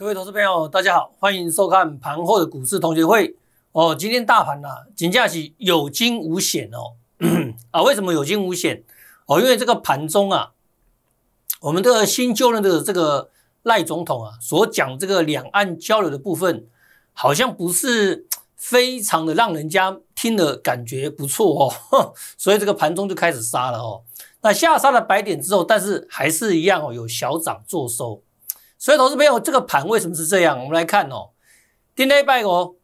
各位投资朋友，大家好，欢迎收看盘后的股市同学会。哦，今天大盘呢，仅假起有惊无险哦。啊，为什么有惊无险？哦，因为这个盘中啊，我们的新就任的这个赖总统啊，所讲这个两岸交流的部分，好像不是非常的让人家听了感觉不错哦。所以这个盘中就开始杀了哦。那下杀了百点之后，但是还是一样哦，有小涨做收。所以，投资朋友，这个盘为什么是这样？我们来看哦。今天拜五，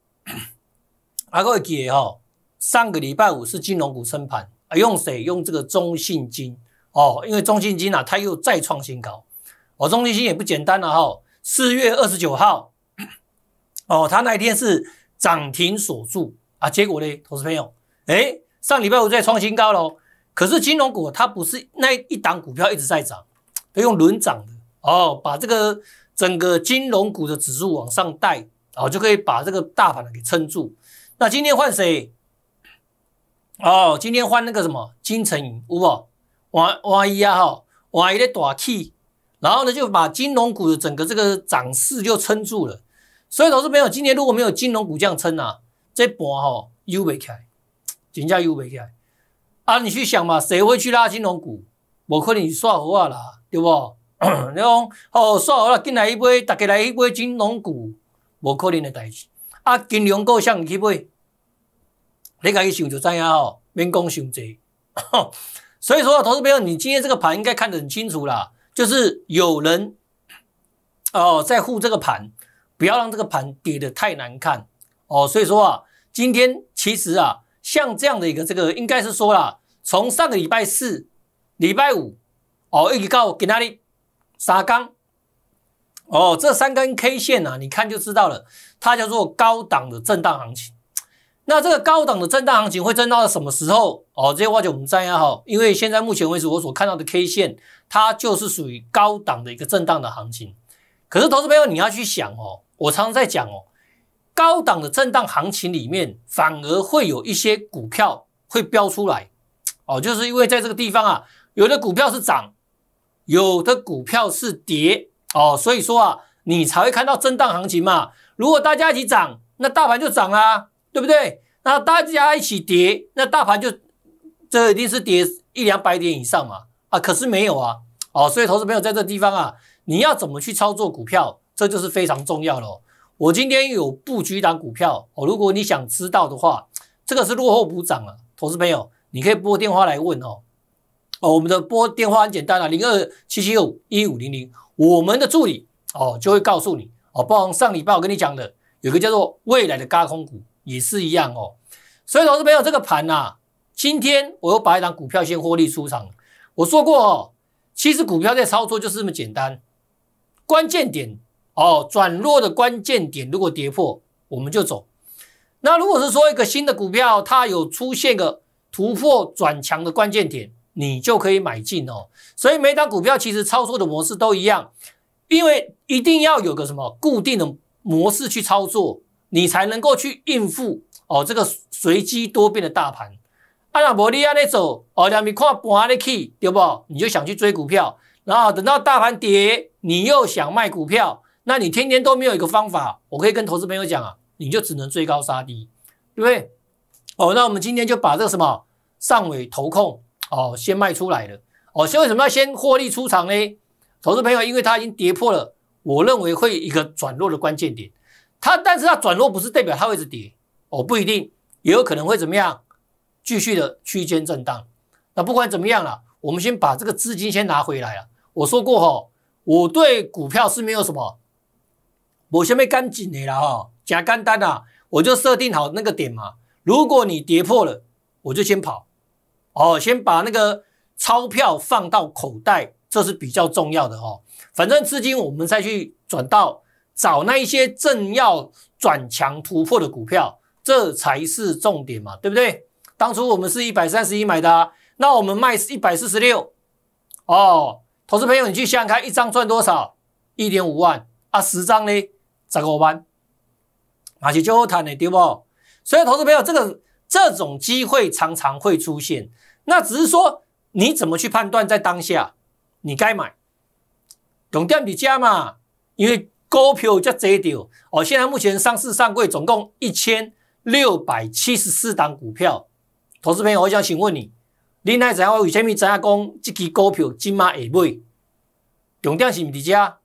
阿哥会记哦，上个礼拜五是金融股升盘，啊，用谁？用这个中信金哦，因为中信金啊，它又再创新高。哦，中信金也不简单了哈。四月二十九号，哦，它那一天是涨停锁住啊，结果呢，投资朋友，哎，上礼拜五再创新高喽。可是金融股它不是那一档股票一直在涨，都用轮涨的。哦，把这个整个金融股的指数往上带，哦，就可以把这个大盘给撑住。那今天换谁？哦，今天换那个什么金城银，对不？换换伊啊哈，换伊的打气，然后呢就把金融股的整个这个涨势就撑住了。所以，投资朋友，今天如果没有金融股这样撑啊，这盘哈又没起来，家又没起来。啊，你去想嘛，谁会去拉金融股？我亏你说胡话啦，对不？你讲哦，算好了进来一杯，大家来一杯金融股，无可能的代志。啊，金融股向去买，你讲一想就怎样哦，免工熊贼。所以说，投资朋友，你今天这个盘应该看得很清楚啦，就是有人哦在护这个盘，不要让这个盘跌得太难看哦。所以说啊，今天其实啊，像这样的一个这个，应该是说啦，从上个礼拜四、礼拜五哦，一直到今哪里？沙刚？哦，这三根 K 线啊，你看就知道了，它叫做高档的震荡行情。那这个高档的震荡行情会震荡到什么时候？哦，这些话就我们这样哈，因为现在目前为止我所看到的 K 线，它就是属于高档的一个震荡的行情。可是，投资朋友你要去想哦，我常常在讲哦，高档的震荡行情里面，反而会有一些股票会飙出来哦，就是因为在这个地方啊，有的股票是涨。有的股票是跌哦，所以说啊，你才会看到震荡行情嘛。如果大家一起涨，那大盘就涨啦，对不对？那大家一起跌，那大盘就这一定是跌一两百点以上嘛。啊，可是没有啊，哦，所以投资朋友在这地方啊，你要怎么去操作股票，这就是非常重要喽。我今天有布局一档股票哦？如果你想知道的话，这个是落后补涨了，投资朋友，你可以拨电话来问哦。哦，我们的拨电话很简单啊，零二七七六一五零零，我们的助理哦就会告诉你。哦，包括上礼拜我跟你讲的，有个叫做未来的高空股也是一样哦。所以，老师朋友，这个盘呐，今天我又把一张股票先获利出场。我说过哦，其实股票在操作就是这么简单，关键点哦，转弱的关键点，如果跌破，我们就走。那如果是说一个新的股票，它有出现个突破转强的关键点。你就可以买进哦，所以每档股票其实操作的模式都一样，因为一定要有个什么固定的模式去操作，你才能够去应付哦这个随机多变的大盘。啊，若无你安尼做，哦，两后咪看盘安尼对不？你就想去追股票，然后等到大盘跌，你又想卖股票，那你天天都没有一个方法。我可以跟投资朋友讲啊，你就只能追高杀低，对不对？哦，那我们今天就把这个什么上尾投控。哦，先卖出来了。哦，先为什么要先获利出场呢？投资朋友，因为它已经跌破了，我认为会一个转弱的关键点。它，但是它转弱不是代表它会一直跌，哦，不一定，也有可能会怎么样，继续的区间震荡。那不管怎么样了，我们先把这个资金先拿回来了。我说过哈，我对股票是没有什么，我先面干净的了哈，假干单啊，我就设定好那个点嘛。如果你跌破了，我就先跑。哦，先把那个钞票放到口袋，这是比较重要的哦。反正资金我们再去转到找那一些正要转强突破的股票，这才是重点嘛，对不对？当初我们是一百三十一买的，那我们卖是一百四十六。哦，投资朋友，你去想想看一张赚多少，一点五万啊，十张呢，咋个玩？而且就好谈的，对不？所以投资朋友，这个。这种机会常常会出现，那只是说你怎么去判断，在当下你该买，永点在加嘛，因为股票较济丢哦，现在目前上市上柜总共一千六百七十四档股票，投资朋友我想请问你，你爱知我为虾米知影讲这期股票今晚会买，永点是唔在加，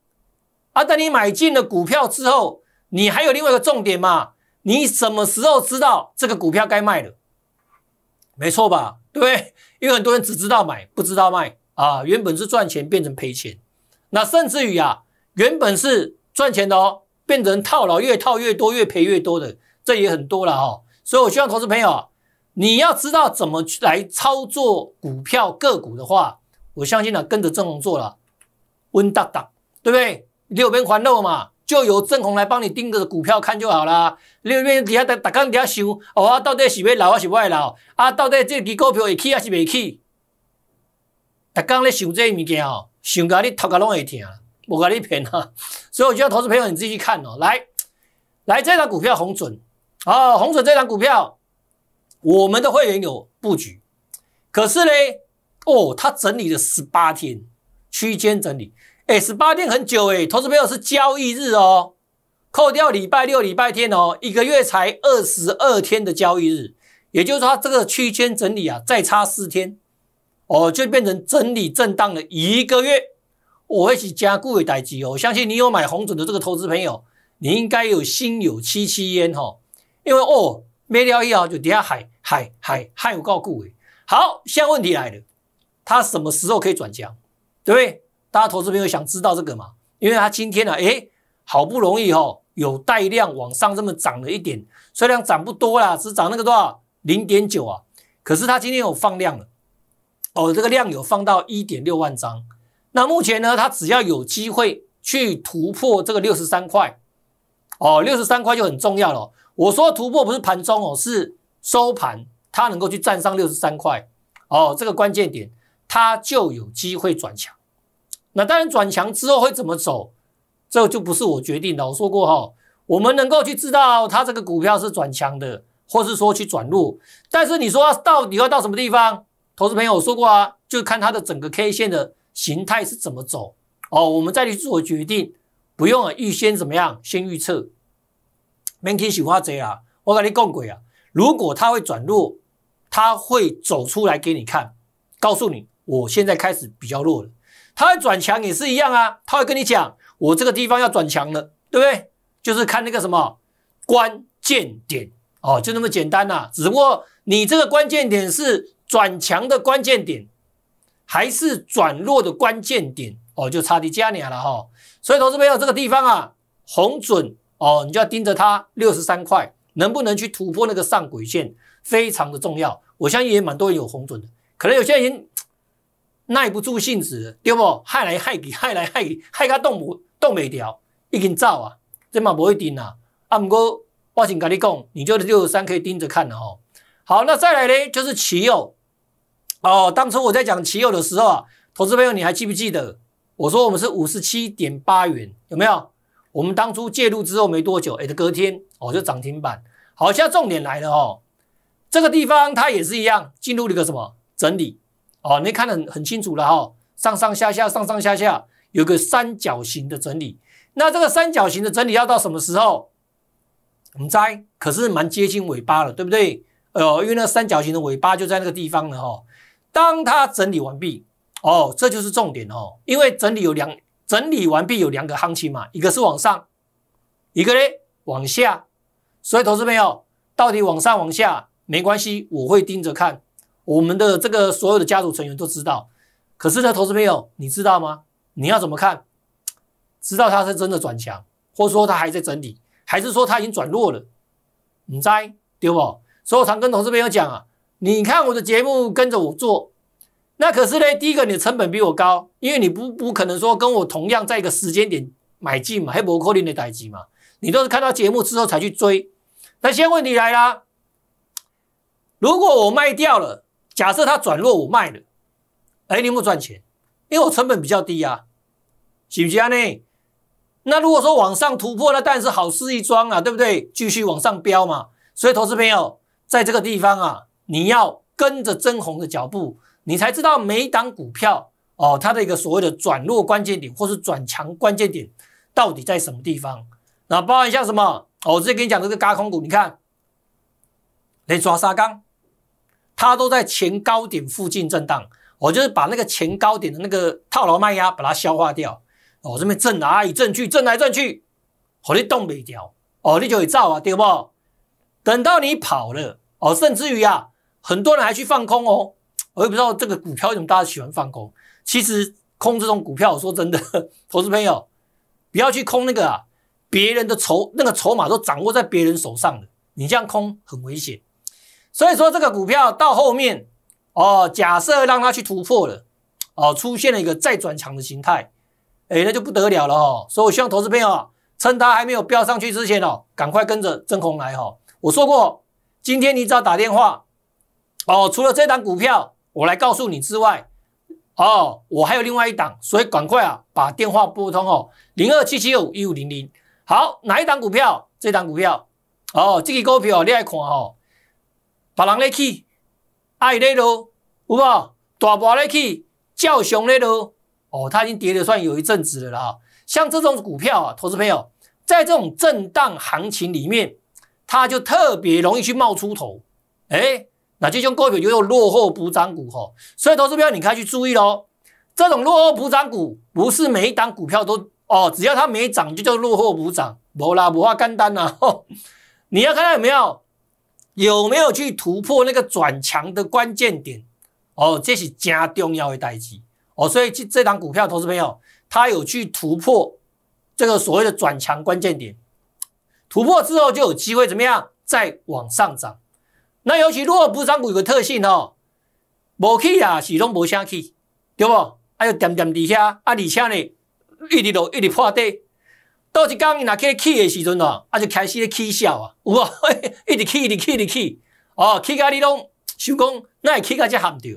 啊，等你买进了股票之后，你还有另外一个重点嘛？你什么时候知道这个股票该卖了？没错吧？对不对？因为很多人只知道买，不知道卖啊。原本是赚钱，变成赔钱。那甚至于啊，原本是赚钱的哦，变成套牢，越套越多，越赔越多的，这也很多了哈。所以我希望投资朋友，你要知道怎么去来操作股票个股的话，我相信呢，跟着正红做了，稳当当，对不对？六边环肉嘛。就由郑红来帮你盯着股票看就好啦。你因为底下大大家在想，哦，啊、到底是买老还是卖老？啊，到底这支股票会起还是未起？大家在想这些物件哦，想个你头壳拢会痛，无把你骗啊！所以我就要投资朋友你自己去看哦。来，来，这张股票红准，哦，红准这张股票，我们的会员有布局，可是呢，哦，它整理了十八天区间整理。哎，十八天很久哎，投资朋友是交易日哦，扣掉礼拜六、礼拜天哦，一个月才二十二天的交易日，也就是说，它这个区间整理啊，再差四天哦，就变成整理震荡了一个月。我会去加固尾代机哦，相信你有买红准的这个投资朋友，你应该有心有戚戚焉哈，因为哦没掉一啊，就底下嗨嗨嗨嗨，有告固尾，好，现在问题来了，他什么时候可以转江，对不对？大家投资朋友想知道这个嘛？因为它今天呢，哎，好不容易哦，有带量往上这么涨了一点，虽然涨不多啦，只涨那个多少零点九啊，可是它今天有放量了，哦，这个量有放到一点六万张。那目前呢，它只要有机会去突破这个六十三块，哦，六十三块就很重要了。我说突破不是盘中哦，是收盘，它能够去站上六十三块，哦，这个关键点，它就有机会转强。那当然，转强之后会怎么走，这就不是我决定的。我说过哈，我们能够去知道它这个股票是转强的，或是说去转弱，但是你说到底要到什么地方？投资朋友说过啊，就看它的整个 K 线的形态是怎么走哦，我们再去做决定，不用啊，预先怎么样，先预测。Mankey 喜欢这啊，我跟你共轨啊，如果它会转弱，它会走出来给你看，告诉你我现在开始比较弱了。它转强也是一样啊，它会跟你讲，我这个地方要转强了，对不对？就是看那个什么关键点哦，就那么简单呐。只不过你这个关键点是转强的关键点，还是转弱的关键点哦，就差点加你了哈。所以，投资朋友，这个地方啊，红准哦，你就要盯着它，六十三块能不能去突破那个上轨线，非常的重要。我相信也蛮多人有红准的，可能有些人。耐不住性子，对不？害来害去，害来害去，害他动不动不掉，已经走啊，这嘛不一定啊。啊，不过我警，格力讲，你就六十三可以盯着看的哦。好，那再来呢，就是奇友哦。当初我在讲奇友的时候啊，投资朋友你还记不记得？我说我们是五十七点八元，有没有？我们当初介入之后没多久，哎，隔天哦就涨停板。好，在重点来了哦，这个地方它也是一样，进入了一个什么整理？哦，你看得很很清楚了哈，上上下下，上上下下，有个三角形的整理。那这个三角形的整理要到什么时候？我们猜，可是蛮接近尾巴了，对不对？呃，因为那三角形的尾巴就在那个地方了哈。当它整理完毕，哦，这就是重点哦，因为整理有两，整理完毕有两个行情嘛，一个是往上，一个呢往下。所以，投资朋友到底往上往下没关系，我会盯着看。我们的这个所有的家族成员都知道，可是呢，投资朋友，你知道吗？你要怎么看？知道它是真的转强，或者说它还在整理，还是说它已经转弱了？你在对不？所以我常跟投资朋友讲啊，你看我的节目，跟着我做。那可是呢，第一个，你的成本比我高，因为你不不可能说跟我同样在一个时间点买进嘛，黑布克林的代基嘛，你都是看到节目之后才去追。那现在问题来啦，如果我卖掉了？假设它转弱，我卖了，哎，你有有赚钱？因为我成本比较低啊，行不行啊呢？那如果说往上突破，那当然是好事一桩啊，对不对？继续往上飙嘛。所以，投资朋友在这个地方啊，你要跟着增红的脚步，你才知道每档股票哦，它的一个所谓的转弱关键点或是转强关键点到底在什么地方。那包含像什么哦，我直接跟你讲，这个加空股，你看，来抓沙钢。它都在前高点附近震荡，我就是把那个前高点的那个套牢卖压把它消化掉。我这边震来震去，震来震去，哦，你动不掉？哦，你就会造啊，对不？等到你跑了，哦，甚至于啊，很多人还去放空哦。我也不知道这个股票为什么大家喜欢放空。其实空这种股票，说真的，投资朋友不要去空那个啊，别人的筹那个筹码都掌握在别人手上的，你这样空很危险。所以说这个股票到后面，哦，假设让它去突破了，哦，出现了一个再转强的形态，哎，那就不得了了哦。所以我希望投资朋友啊，趁它还没有飙上去之前哦，赶快跟着真红来哈。我说过，今天你只要打电话，哦，除了这档股票，我来告诉你之外，哦，我还有另外一档，所以赶快啊，把电话拨通哦，零二七七五一五零零。好，哪一档股票？这档股票，哦，这个股票哦，你来看哦，别人在起，爱在落，有冇？大把在起，叫熊在落。哦，它已经跌了算有一阵子了啦。像这种股票啊，投资朋友，在这种震荡行情里面，它就特别容易去冒出头。哎，那就像股票有落后补涨股哦，所以投资朋友，你开始注意喽。这种落后补涨股，不是每一档股票都哦，只要它没涨，就叫落后补涨。冇啦，无法干单啦。你要看到有没有？有没有去突破那个转强的关键点？哦，这是加重要的代事哦。所以这这档股票，投资朋友，它有去突破这个所谓的转强关键点，突破之后就有机会怎么样？再往上涨。那尤其弱不涨股有个特性哦，无去呀始终无啥去，对不？还有点点底下，啊，而且呢，一直都一直破底。到一天，伊拿去起的时阵哦，啊就开始咧起效啊，有啊，一直起，一直起，一直起，哦，起价哩拢想讲，那奈起价只下跌，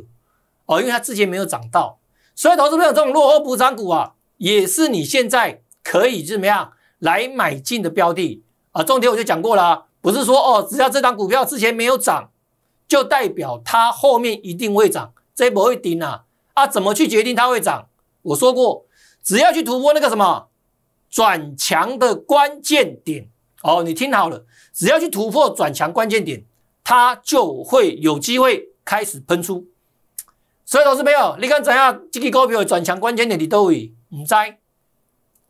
哦，因为他之前没有涨到，所以投资朋友这种落后补涨股啊，也是你现在可以怎么样来买进的标的啊。重点我就讲过了，啊，不是说哦，只要这档股票之前没有涨，就代表它后面一定会涨，这不会定啊。啊，怎么去决定它会涨？我说过，只要去突破那个什么。转强的关键点哦，你听好了，只要去突破转强关键点，它就会有机会开始喷出。所以，老师朋友，你看怎样？这支股票的转强关键点你都会唔知，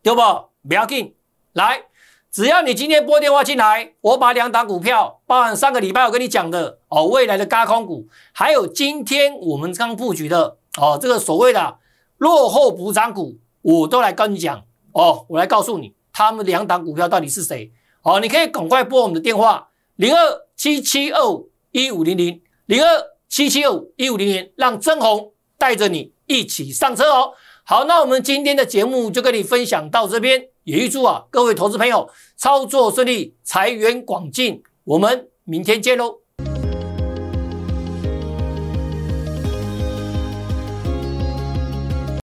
对不？不要紧，来，只要你今天拨电话进来，我把两档股票，包含上个礼拜我跟你讲的哦，未来的高空股，还有今天我们刚布局的哦，这个所谓的落后补涨股，我都来跟你讲。哦，我来告诉你，他们两档股票到底是谁？好，你可以赶快拨我们的电话零二七七二五一五零零零二七七二五一五零零，让曾红带着你一起上车哦。好，那我们今天的节目就跟你分享到这边，也预祝啊各位投资朋友操作顺利，财源广进。我们明天见喽。